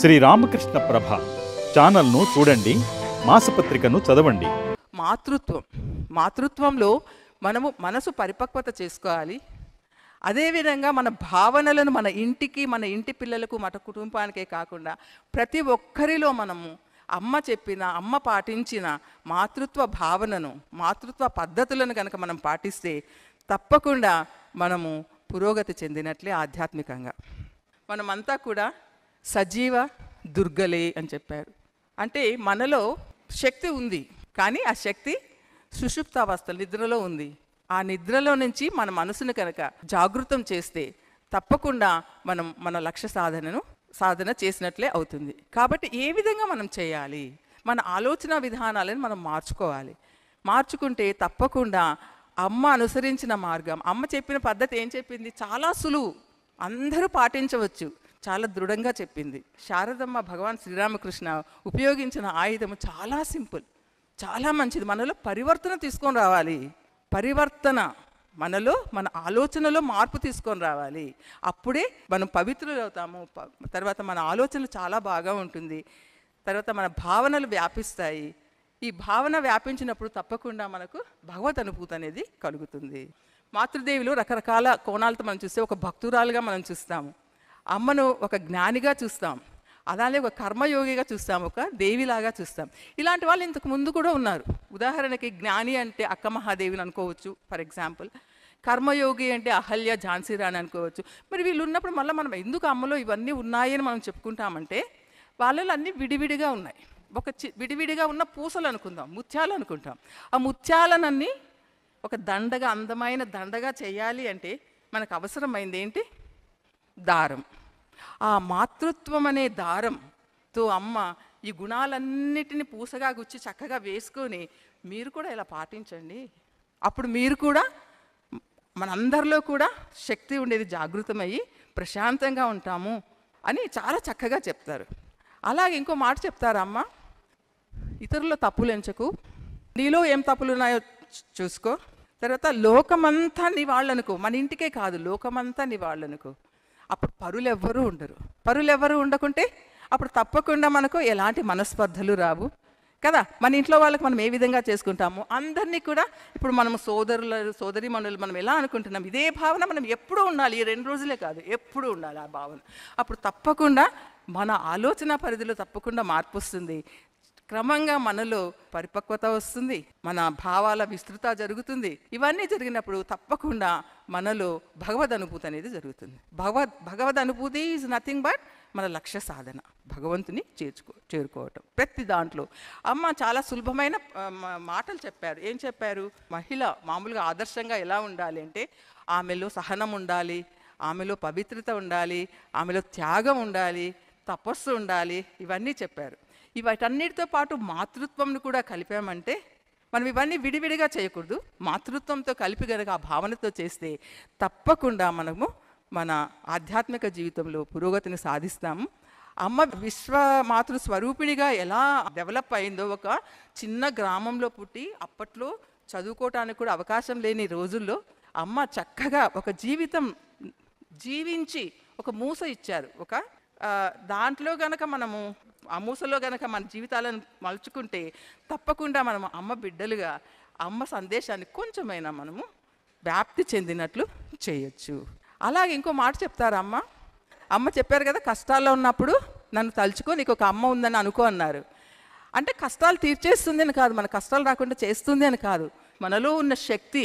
శ్రీ రామకృష్ణ ప్రభ ఛానల్ను చూడండి మాసపత్రికను చదవండి మాతృత్వం మాతృత్వంలో మనము మనసు పరిపక్వత చేసుకోవాలి అదేవిధంగా మన భావనలను మన ఇంటికి మన ఇంటి పిల్లలకు మన కుటుంబానికే కాకుండా ప్రతి ఒక్కరిలో మనము అమ్మ చెప్పిన అమ్మ పాటించిన మాతృత్వ భావనను మాతృత్వ పద్ధతులను కనుక మనం పాటిస్తే తప్పకుండా మనము పురోగతి చెందినట్లే ఆధ్యాత్మికంగా మనమంతా కూడా సజీవ దుర్గలే అని చెప్పారు అంటే మనలో శక్తి ఉంది కానీ ఆ శక్తి సుషుప్తావస్థ నిద్రలో ఉంది ఆ నిద్రలో నుంచి మన మనసును కనుక జాగృతం చేస్తే తప్పకుండా మనం మన లక్ష్య సాధనను సాధన చేసినట్లే అవుతుంది కాబట్టి ఏ విధంగా మనం చేయాలి మన ఆలోచన విధానాలను మనం మార్చుకోవాలి మార్చుకుంటే తప్పకుండా అమ్మ అనుసరించిన మార్గం అమ్మ చెప్పిన పద్ధతి ఏం చెప్పింది చాలా సులువు అందరూ పాటించవచ్చు చాలా దృఢంగా చెప్పింది శారదమ్మ భగవాన్ శ్రీరామకృష్ణ ఉపయోగించిన ఆయుధము చాలా సింపుల్ చాలా మంచిది మనలో పరివర్తన తీసుకొని రావాలి పరివర్తన మనలో మన ఆలోచనలో మార్పు తీసుకొని రావాలి అప్పుడే మనం పవిత్రులు అవుతాము తర్వాత మన ఆలోచన చాలా బాగా ఉంటుంది తర్వాత మన భావనలు వ్యాపిస్తాయి ఈ భావన వ్యాపించినప్పుడు తప్పకుండా మనకు భగవత్ అనుభూతి అనేది కలుగుతుంది మాతృదేవిలో రకరకాల కోణాలతో మనం చూస్తే ఒక భక్తురాలుగా మనం చూస్తాము అమ్మను ఒక జ్ఞానిగా చూస్తాం అలానే ఒక కర్మయోగిగా చూస్తాం ఒక దేవిలాగా చూస్తాం ఇలాంటి వాళ్ళు ఇంతకు ముందు కూడా ఉన్నారు ఉదాహరణకి జ్ఞాని అంటే అక్క మహాదేవిని అనుకోవచ్చు ఫర్ ఎగ్జాంపుల్ కర్మయోగి అంటే అహల్య ఝాన్సీరాణి అనుకోవచ్చు మరి వీళ్ళు ఉన్నప్పుడు మళ్ళీ మనం ఎందుకు అమ్మలో ఇవన్నీ ఉన్నాయని మనం చెప్పుకుంటామంటే వాళ్ళలో అన్నీ విడివిడిగా ఉన్నాయి ఒక విడివిడిగా ఉన్న పూసలు అనుకుందాం ముత్యాలు అనుకుంటాం ఆ ముత్యాలనన్నీ ఒక దండగా అందమైన దండగా చేయాలి అంటే మనకు అవసరమైంది ఏంటి దారం ఆ మాతృత్వం అనే దారంతో అమ్మ ఈ గుణాలన్నిటిని పూసగా గుచ్చి చక్కగా వేసుకొని మీరు కూడా ఇలా పాటించండి అప్పుడు మీరు కూడా మనందరిలో కూడా శక్తి ఉండేది జాగృతమయ్యి ప్రశాంతంగా ఉంటాము అని చాలా చక్కగా చెప్తారు అలాగే ఇంకో మాట చెప్తారమ్మ ఇతరుల తప్పులు ఎంచకు నీలో ఏం తప్పులు ఉన్నాయో చూసుకో తర్వాత లోకమంతా నీ వాళ్ళనుకో మన ఇంటికే కాదు లోకమంతా నీ వాళ్ళనుకో అప్పుడు పరులు ఎవ్వరూ ఉండరు పరులు ఎవ్వరూ ఉండకుంటే అప్పుడు తప్పకుండా మనకు ఎలాంటి మనస్పర్ధలు రావు కదా మన ఇంట్లో వాళ్ళకి మనం ఏ విధంగా చేసుకుంటాము అందరినీ కూడా ఇప్పుడు మనం సోదరుల సోదరి మనులు మనం ఎలా అనుకుంటున్నాం ఇదే భావన మనం ఎప్పుడూ ఉండాలి ఈ రెండు రోజులే కాదు ఎప్పుడూ ఉండాలి ఆ భావన అప్పుడు తప్పకుండా మన ఆలోచన పరిధిలో తప్పకుండా మార్పు వస్తుంది క్రమంగా మనలో పరిపక్వత వస్తుంది మన భావాల విస్తృత జరుగుతుంది ఇవన్నీ జరిగినప్పుడు తప్పకుండా మనలో భగవద్ అనుభూతి అనేది జరుగుతుంది భగవద్ భగవద్ అనుభూతి ఈజ్ నథింగ్ బట్ మన లక్ష్య సాధన భగవంతుని చేర్చుకో చేరుకోవటం ప్రతి దాంట్లో అమ్మ చాలా సులభమైన మాటలు చెప్పారు ఏం చెప్పారు మహిళ మామూలుగా ఆదర్శంగా ఎలా ఉండాలి అంటే ఆమెలో సహనం ఉండాలి ఆమెలో పవిత్రత ఉండాలి ఆమెలో త్యాగం ఉండాలి తపస్సు ఉండాలి ఇవన్నీ చెప్పారు వాటన్నిటితో పాటు మాతృత్వంను కూడా కలిపామంటే మనం ఇవన్నీ విడివిడిగా చేయకూడదు మాతృత్వంతో కలిపి గనక ఆ భావనతో చేస్తే తప్పకుండా మనము మన ఆధ్యాత్మిక జీవితంలో పురోగతిని సాధిస్తాము అమ్మ విశ్వ మాతృ స్వరూపిణిగా ఎలా డెవలప్ అయిందో ఒక చిన్న గ్రామంలో పుట్టి అప్పట్లో చదువుకోవటానికి కూడా అవకాశం లేని రోజుల్లో అమ్మ చక్కగా ఒక జీవితం జీవించి ఒక మూస ఇచ్చారు ఒక దాంట్లో గనక మనము ఆ మూసలో గనక మన జీవితాలను మలుచుకుంటే తప్పకుండా మనము అమ్మ బిడ్డలుగా అమ్మ సందేశాన్ని కొంచెమైనా మనము వ్యాప్తి చెందినట్లు చేయొచ్చు అలాగే ఇంకో మాట చెప్తారమ్మ అమ్మ చెప్పారు కదా కష్టాల్లో ఉన్నప్పుడు నన్ను తలుచుకో నీకు ఒక అమ్మ ఉందని అనుకో అన్నారు అంటే కష్టాలు తీర్చేస్తుంది అని కాదు మన కష్టాలు రాకుండా చేస్తుంది అని కాదు మనలో ఉన్న శక్తి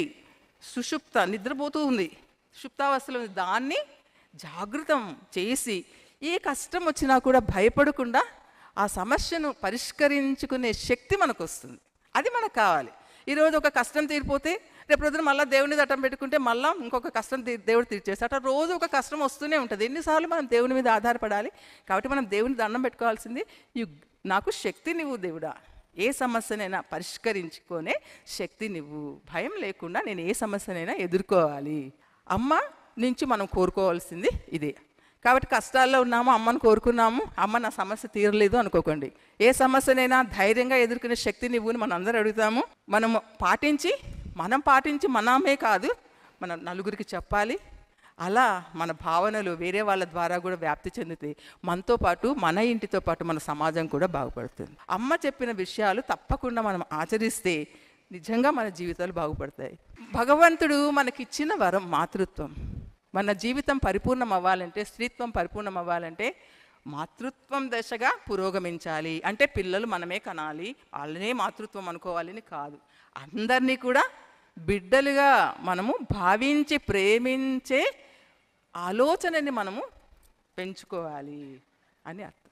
సుషుప్త నిద్రపోతూ ఉంది ఉంది దాన్ని జాగృతం చేసి ఏ కష్టం వచ్చినా కూడా భయపడకుండా ఆ సమస్యను పరిష్కరించుకునే శక్తి మనకు వస్తుంది అది మనకు కావాలి ఈరోజు ఒక కష్టం తీరిపోతే రేపు రోజున మళ్ళీ దేవుని దట్టం పెట్టుకుంటే మళ్ళీ ఇంకొక కష్టం దేవుడు తీర్చేస్తాడు అట్లా రోజు ఒక కష్టం వస్తూనే ఉంటుంది ఎన్నిసార్లు మనం దేవుని మీద ఆధారపడాలి కాబట్టి మనం దేవుని దండం పెట్టుకోవాల్సింది నాకు శక్తినివ్వు దేవుడా ఏ సమస్యనైనా పరిష్కరించుకునే శక్తినివ్వు భయం లేకుండా నేను ఏ సమస్యనైనా ఎదుర్కోవాలి అమ్మ నుంచి మనం కోరుకోవాల్సింది ఇదే కాబట్టి కష్టాల్లో ఉన్నాము అమ్మను కోరుకున్నాము అమ్మ నా సమస్య తీరలేదు అనుకోకండి ఏ సమస్యనైనా ధైర్యంగా ఎదుర్కొనే శక్తిని ఇవ్వని మనం అందరూ అడుగుతాము మనం పాటించి మనం పాటించి మనమే కాదు మన నలుగురికి చెప్పాలి అలా మన భావనలు వేరే వాళ్ళ ద్వారా కూడా వ్యాప్తి చెందితే మనతో పాటు మన ఇంటితో పాటు మన సమాజం కూడా బాగుపడుతుంది అమ్మ చెప్పిన విషయాలు తప్పకుండా మనం ఆచరిస్తే నిజంగా మన జీవితాలు బాగుపడతాయి భగవంతుడు మనకిచ్చిన వరం మాతృత్వం మన జీవితం పరిపూర్ణం అవ్వాలంటే స్త్రీత్వం పరిపూర్ణం అవ్వాలంటే మాతృత్వం దశగా పురోగమించాలి అంటే పిల్లలు మనమే కనాలి వాళ్ళనే మాతృత్వం అనుకోవాలని కాదు అందరినీ కూడా బిడ్డలుగా మనము భావించి ప్రేమించే ఆలోచనని మనము పెంచుకోవాలి అని అర్థం